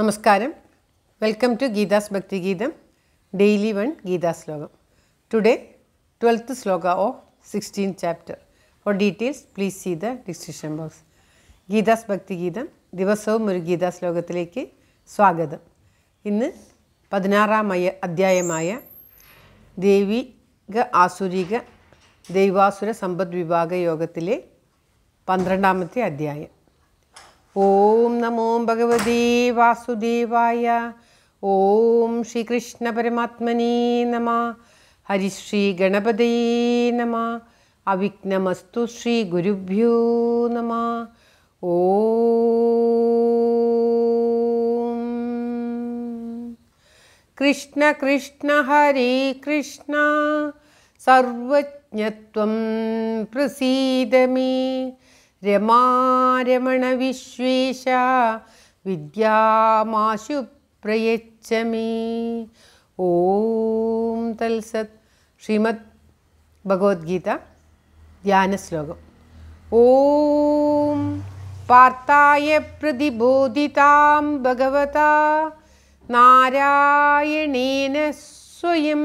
നമസ്കാരം welcome to Geetha's Bhaktigeetham daily one Gita ശ്ലോകം today twelfth ശ്ലോക of sixteen chapter for details please see the description box Geetha's Bhaktigeetham ദിവസവും ഒരു ഗീതാ ശ്ലോകത്തിലേക്ക് സ്വാഗതം ഇന്ന് പതിനാറാമയ അധ്യായമായ ദൈവിക ആസുരിക ദൈവാസുര സമ്പദ് വിഭാഗ യോഗത്തിലെ പന്ത്രണ്ടാമത്തെ അധ്യായം ॐ नमो भगवते वासुदेवाय ॐ श्रीकृष्णपरमात्मने नमः हरिश्रीगणपते नमः अविघ्नमस्तु श्रीगुरुभ्यो नमः ॐ कृष्ण कृष्ण हरे कृष्ण सर्वज्ञत्वं प्रसीदमि രമാരമണ രമാരമണവിശ്വേശ വിദ്യമാശു പ്രയച്ചമേ ഓം തൽസത് ശ്രീമദ് ഭഗവത്ഗീത ധ്യാനശ്ലോകം ഓം പാർത്തായ പ്രതിബോധിതാം ഭഗവത നാരായണേന സ്വയം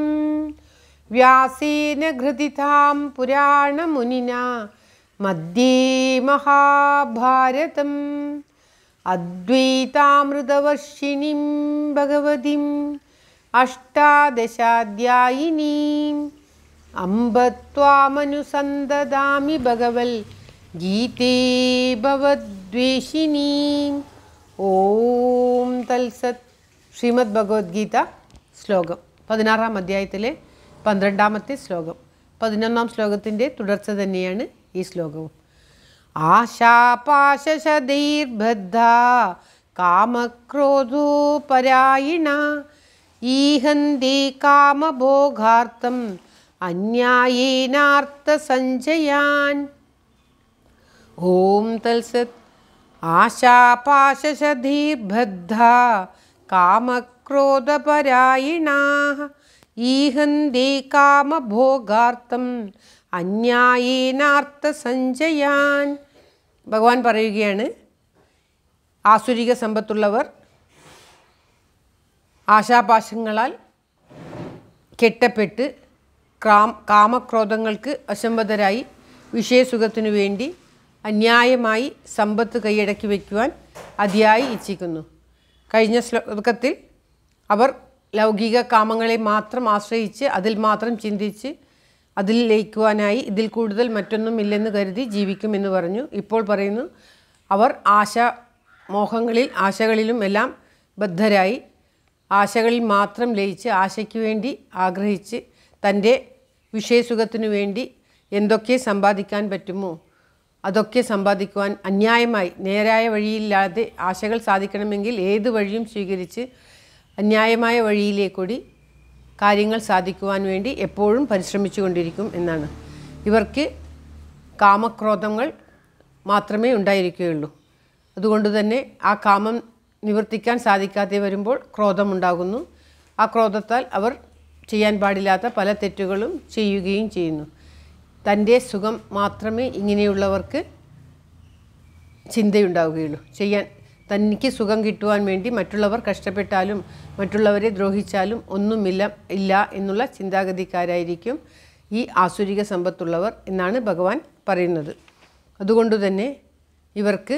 വ്യാസേന ഘൃതിതാം പുരാണമുനിന മഹാഭാരതം അദ്വൈതാമൃതവർഷിണീം ഭഗവതിം അഷ്ടാദശാധ്യായിനീം അമ്പത്വാമനുസന്ദദാമി ഭഗവൽ ഗീതേ ഭവദ്വേഷിണീം ഓം തൽസത് ശ്രീമദ് ഭഗവത്ഗീത ശ്ലോകം പതിനാറാം അധ്യായത്തിലെ പന്ത്രണ്ടാമത്തെ ശ്ലോകം പതിനൊന്നാം ശ്ലോകത്തിൻ്റെ തുടർച്ച തന്നെയാണ് ही श्लोक आशा पाश काम क्रोधोपरायिणा काम भोगार्थम अन्यायीनार्थ ओं तल तलसत आशा पाश काम क्रोधपरायिणा ഈഹന്തേ കാമഭോഗാർത്ഥം അന്യായേനാർത്ഥ സഞ്ചയാൻ ഭഗവാൻ പറയുകയാണ് ആസുരിക സമ്പത്തുള്ളവർ ആശാപാശങ്ങളാൽ കെട്ടപ്പെട്ട് കാം കാമക്രോധങ്ങൾക്ക് അശംബതരായി വിഷയസുഖത്തിനു വേണ്ടി അന്യായമായി സമ്പത്ത് കൈയടക്കി വയ്ക്കുവാൻ അതിയായി ഇച്ഛിക്കുന്നു കഴിഞ്ഞ ശ്ലോകത്തിൽ അവർ ലൗകിക കാമങ്ങളെ മാത്രം ആശ്രയിച്ച് അതിൽ മാത്രം ചിന്തിച്ച് അതിൽ ലയിക്കുവാനായി ഇതിൽ കൂടുതൽ മറ്റൊന്നും ഇല്ലെന്ന് കരുതി ജീവിക്കുമെന്ന് പറഞ്ഞു ഇപ്പോൾ പറയുന്നു അവർ ആശ മോഹങ്ങളിൽ ആശകളിലും എല്ലാം ബദ്ധരായി ആശകളിൽ മാത്രം ലയിച്ച് ആശയ്ക്ക് വേണ്ടി ആഗ്രഹിച്ച് തൻ്റെ വിഷയസുഖത്തിനു വേണ്ടി എന്തൊക്കെ സമ്പാദിക്കാൻ പറ്റുമോ അതൊക്കെ സമ്പാദിക്കുവാൻ അന്യായമായി നേരായ വഴിയില്ലാതെ ആശകൾ സാധിക്കണമെങ്കിൽ ഏത് വഴിയും സ്വീകരിച്ച് അന്യായമായ കൂടി കാര്യങ്ങൾ സാധിക്കുവാൻ വേണ്ടി എപ്പോഴും പരിശ്രമിച്ചു കൊണ്ടിരിക്കും എന്നാണ് ഇവർക്ക് കാമക്രോധങ്ങൾ മാത്രമേ ഉണ്ടായിരിക്കുകയുള്ളൂ അതുകൊണ്ട് തന്നെ ആ കാമം നിവർത്തിക്കാൻ സാധിക്കാതെ വരുമ്പോൾ ക്രോധമുണ്ടാകുന്നു ആ ക്രോധത്താൽ അവർ ചെയ്യാൻ പാടില്ലാത്ത പല തെറ്റുകളും ചെയ്യുകയും ചെയ്യുന്നു തൻ്റെ സുഖം മാത്രമേ ഇങ്ങനെയുള്ളവർക്ക് ചിന്തയുണ്ടാവുകയുള്ളൂ ചെയ്യാൻ തനിക്ക് സുഖം കിട്ടുവാൻ വേണ്ടി മറ്റുള്ളവർ കഷ്ടപ്പെട്ടാലും മറ്റുള്ളവരെ ദ്രോഹിച്ചാലും ഒന്നുമില്ല ഇല്ല എന്നുള്ള ചിന്താഗതിക്കാരായിരിക്കും ഈ ആസുരിക സമ്പത്തുള്ളവർ എന്നാണ് ഭഗവാൻ പറയുന്നത് അതുകൊണ്ട് തന്നെ ഇവർക്ക്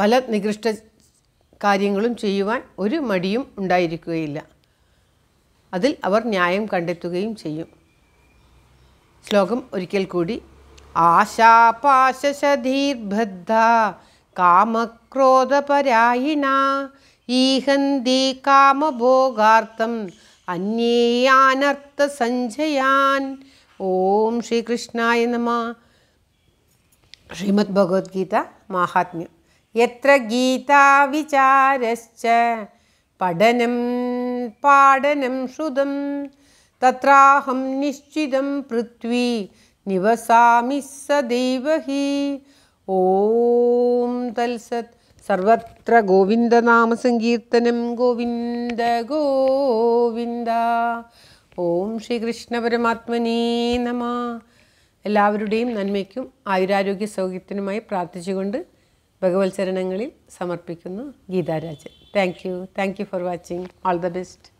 പല നികൃഷ്ട കാര്യങ്ങളും ചെയ്യുവാൻ ഒരു മടിയും ഉണ്ടായിരിക്കുകയില്ല അതിൽ അവർ ന്യായം കണ്ടെത്തുകയും ചെയ്യും ശ്ലോകം ഒരിക്കൽ കൂടി ആശാപാശീർഭദ്ധ कामक्रोधपरायिणा ईहन्दि कामभोगार्थम् अन्येयानर्थसञ्जयान् ॐ श्रीकृष्णाय नमः श्रीमद्भगवद्गीता माहात्म्यं यत्र गीताविचारश्च पठनं पाडनं श्रुतं तत्राहं निश्चितं पृथ्वी निवसामि स दैवी ഓം തൽസത് സർവത്ര ഗോവിന്ദനാമ സങ്കീർത്തനം ഗോവിന്ദ ഗോവിന്ദ ഓം ശ്രീകൃഷ്ണ പരമാത്മനേ നമ എല്ലാവരുടെയും നന്മയ്ക്കും ആയുരാരോഗ്യ സൗഖ്യത്തിനുമായി പ്രാർത്ഥിച്ചുകൊണ്ട് ഭഗവത്സരണങ്ങളിൽ സമർപ്പിക്കുന്നു Geetharajan thank you thank you for watching all the best